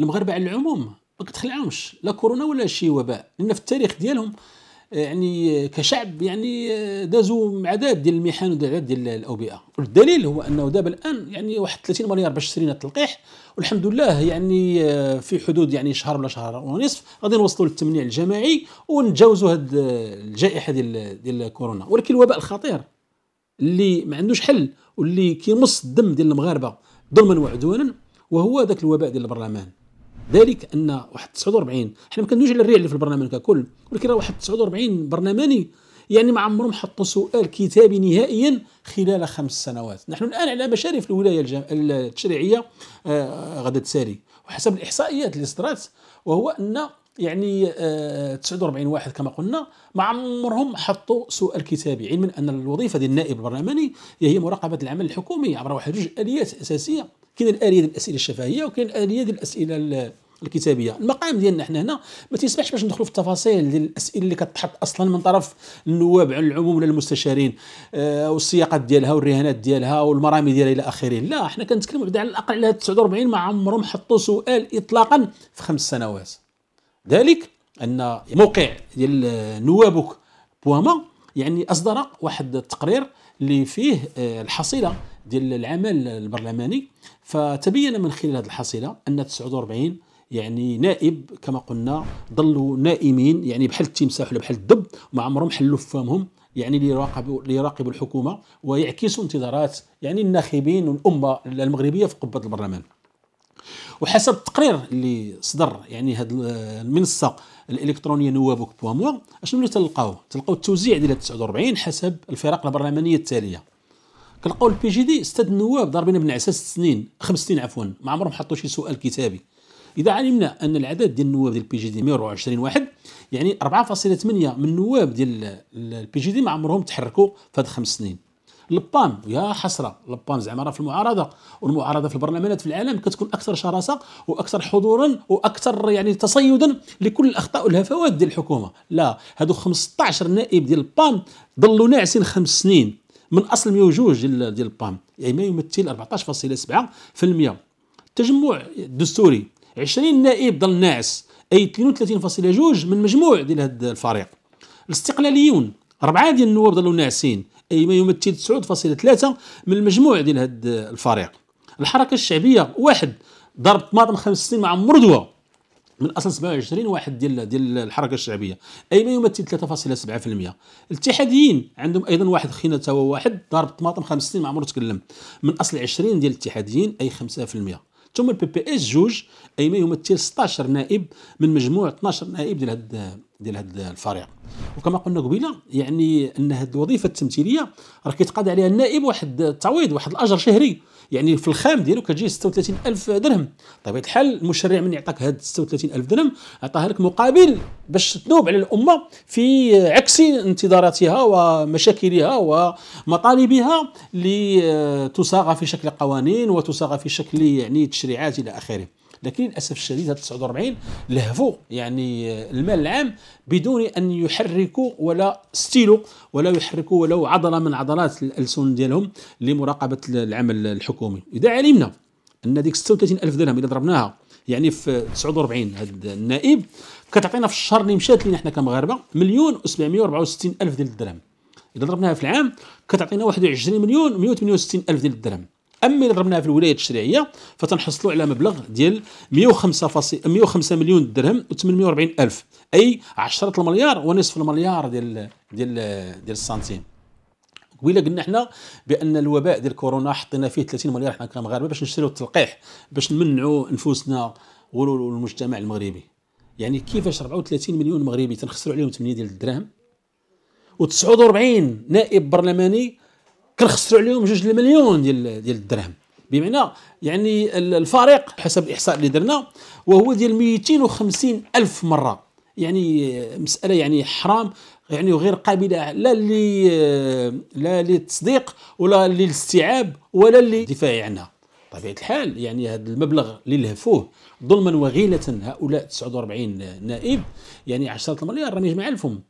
المغاربه على العموم ما كتخلعهمش لا كورونا ولا شي وباء لان في التاريخ ديالهم آه، يعني كشعب يعني آه، دازوا عداد ديال المحن وعذاب ديال الاوبئه والدليل هو انه دابا الان يعني واحد 30 مليار باش شرينا التلقيح والحمد لله يعني آه، في حدود يعني شهر ولا شهر ونصف غادي نوصلوا للتمنيع الجماعي ونتجاوزوا هاد الجائحه ديال ديال كورونا ولكن الوباء الخطير اللي ما عندوش حل واللي كيمص الدم ديال المغاربه ظلما وعدوانا وهو ذاك الوباء ديال البرلمان ذلك ان واحد 49 حنا ما كندويش على الريع في البرلمان ككل ولكن راه واحد 49 برلماني يعني ما عمرهم حطوا سؤال كتابي نهائيا خلال خمس سنوات نحن الان على مشارف الولايه الجم... التشريعيه آه غدا تساري وحسب الاحصائيات اللي صدرت وهو ان يعني آه 49 واحد كما قلنا ما عمرهم حطوا سؤال كتابي علما ان الوظيفه ديال النائب البرلماني هي مراقبه العمل الحكومي عبر واحد جوج اليات اساسيه كاين الاليه ديال الاسئله الشفهيه وكاين الاليه ديال الاسئله الكتابيه المقام ديالنا حنا هنا ما تيسمحش باش ندخلوا في التفاصيل ديال الاسئله اللي كتحط اصلا من طرف النواب على العموم ولا المستشارين آه والسياقات ديالها والرهانات ديالها والمرامي ديالها الى اخره لا حنا كنتكلموا بعدا على الاقل على 49 ما عمرهم حطوا سؤال اطلاقا في خمس سنوات ذلك ان موقع ديال نوابك بواما يعني اصدر واحد التقرير اللي فيه آه، الحصيله ديال العمل البرلماني فتبين من خلال هذه الحصيله ان 49 يعني نائب كما قلنا ظلوا نائمين يعني بحال التمساح ولا بحال الدب وما عمرهم حلوا فمهم يعني ليراقبوا ليراقبوا الحكومه ويعكسوا انتظارات يعني الناخبين والامه المغربيه في قبه البرلمان. وحسب التقرير اللي صدر يعني هاد المنصه الالكترونيه نوابك موا اشنو اللي تلقاو؟ تلقاو التوزيع ديال 49 حسب الفرق البرلمانيه التاليه كنلقاو البي جي دي استاد النواب ضاربين بنعسه ست سنين خمس سنين عفوا ما عمرهم حطوا شي سؤال كتابي اذا علمنا ان العدد ديال النواب ديال البي جي دي 124 واحد يعني 4.8 من النواب ديال البي جي دي ما عمرهم تحركوا في هاد خمس سنين البام يا حسره البام زعما راه في المعارضه والمعارضه في البرلمانات في العالم كتكون اكثر شراسه واكثر حضورا واكثر يعني تصيدا لكل الاخطاء والهفوات ديال الحكومه لا هادو 15 نائب ديال البام ظلوا ناعسين خمس سنين من اصل 102 ديال ديال البام يعني ما يمثل 14.7% التجمع الدستوري 20 نائب ضل ناعس اي 32.2 من مجموع ديال هاد الفريق الاستقلاليون اربعه ديال النواب ضلوا ناعسين اي ما يمثل 9.3 من المجموع ديال هاد الفريق الحركه الشعبيه واحد ضرب طماطم خمس سنين مع مردوه من اصل 27 واحد ديال ديال الحركه الشعبيه اي ما يمثل 3.7% الاتحاديين عندهم ايضا واحد خينا تا هو واحد ضرب طماطم 65 ما عمره تكلم من اصل 20 ديال الاتحاديين اي 5% ثم البي بي اس جوج اي ما يمثل 16 نائب من مجموع 12 نائب ديال هاد ديال هذا الفريق وكما قلنا قبيله يعني ان هذه الوظيفه التمثيليه راه كيتقاضى عليها النائب واحد التعويض واحد الاجر شهري يعني في الخام ديالو كتجي 36 الف درهم طيب الحال المشرع من يعطاك هاد 36 الف درهم عطاها لك مقابل باش تنوب على الامه في عكس انتظاراتها ومشاكلها ومطالبها اللي تصاغ في شكل قوانين وتصاغ في شكل يعني تشريعات الى اخره لكن للاسف الشديد هذا 49 لهفوا يعني المال العام بدون ان يحركوا ولا ستيلو ولا يحركوا ولو عضله من عضلات الالسن ديالهم لمراقبه العمل الحكومي اذا علمنا ان ديك 36 الف درهم اذا ضربناها يعني في 49 هذا النائب كتعطينا في الشهر اللي مشات لينا حنا كمغاربه مليون و764 الف ديال الدرهم اذا ضربناها في العام كتعطينا 21 مليون 168 الف ديال الدرهم اما الا ضربناها في الولايه التشريعيه فتنحصلوا على مبلغ ديال 105 فاصل 105 مليون درهم و840 الف اي 10 المليار ونصف المليار ديال ديال ديال السنتيم قبيله قلنا حنا بان الوباء ديال كورونا حطينا فيه 30 مليار حنا كمغاربه باش نشريو التلقيح باش نمنعوا نفوسنا والمجتمع المغربي يعني كيفاش 34 مليون مغربي تنخسروا عليهم 8 ديال الدراهم و49 نائب برلماني كنخسروا عليهم جوج المليون ديال ديال الدرهم بمعنى يعني الفريق حسب الاحصاء اللي درنا وهو ديال 250 الف مره يعني مساله يعني حرام يعني وغير قابله لا لي لا للتصديق ولا للاستيعاب ولا للدفاع عنها بطبيعه الحال يعني هذا المبلغ اللي لهفوه ظلما وغيله هؤلاء 49 نائب يعني 10 المليار راه ما يجمع لهم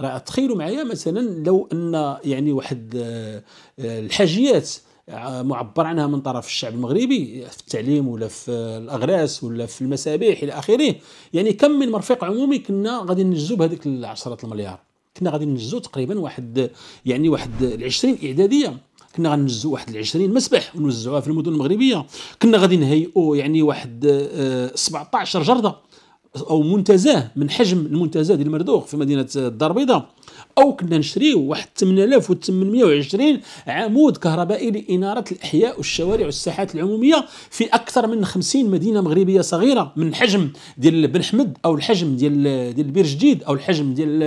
راه تخيلوا معايا مثلا لو ان يعني واحد آه، آه، الحاجيات آه، معبر عنها من طرف الشعب المغربي في التعليم ولا في الاغراس ولا في المسابيح الى اخره يعني كم من مرفق عمومي كنا غادي ننجزو بهذيك العشرات المليار كنا غادي ننجزو تقريبا واحد يعني واحد ال20 اعداديه كنا غنجزو واحد ال20 مسبح ونوزعوها في المدن المغربيه كنا غادي نهيئوا يعني واحد 17 جرده او منتزه من حجم المنتزه ديال المردوخ في مدينه الدار البيضاء او كنا نشريو واحد 8820 عمود كهربائي لاناره الاحياء والشوارع والساحات العموميه في اكثر من 50 مدينه مغربيه صغيره من حجم ديال بن حمد او الحجم ديال ديال بير جديد او الحجم ديال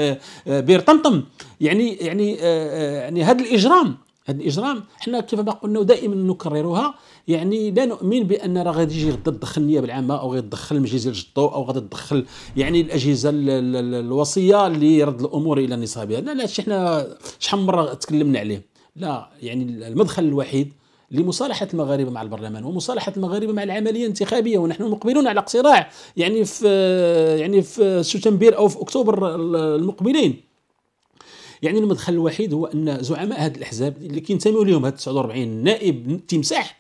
آه، بير طمطم يعني يعني آه، آه، يعني هذا الاجرام هذا الاجرام حنا كيف ما قلنا دائما نكررها يعني لا نؤمن بان راه غادي يجي تدخل النيابه العامه او غادي المجلس مجلس الجطو او غادي تدخل يعني الاجهزه الوصيه لرد الامور الى نصابها لا لا حنا شحال من مره تكلمنا عليه لا يعني المدخل الوحيد لمصالحه المغاربه مع البرلمان ومصالحه المغاربه مع العمليه الانتخابيه ونحن مقبلون على اقتراع يعني في يعني في سبتمبر او في اكتوبر المقبلين يعني المدخل الوحيد هو ان زعماء هذه الاحزاب اللي كينتميو لهم هاد 49 نائب تمساح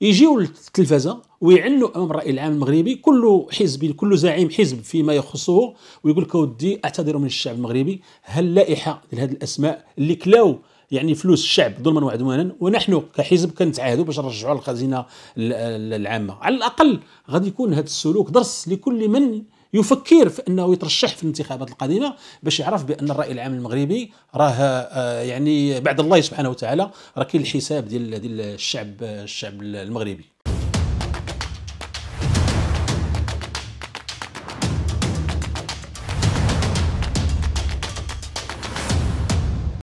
يجيو للتلفزه ويعنوا امام الراي العام المغربي كل حزب كل زعيم حزب فيما يخصه ويقول لك اودي اعتذر من الشعب المغربي هل لائحه لهذه الاسماء اللي كلاو يعني فلوس الشعب ظلما وعدوانا ونحن كحزب كنتعاهدوا باش نرجعوا الخزينه العامه على الاقل غادي يكون هذا السلوك درس لكل من يفكر في انه يترشح في الانتخابات القادمه باش يعرف بان الراي العام المغربي راه آه، يعني بعد الله سبحانه وتعالى راه كاين الحساب ديال ديال الشعب آه، الشعب المغربي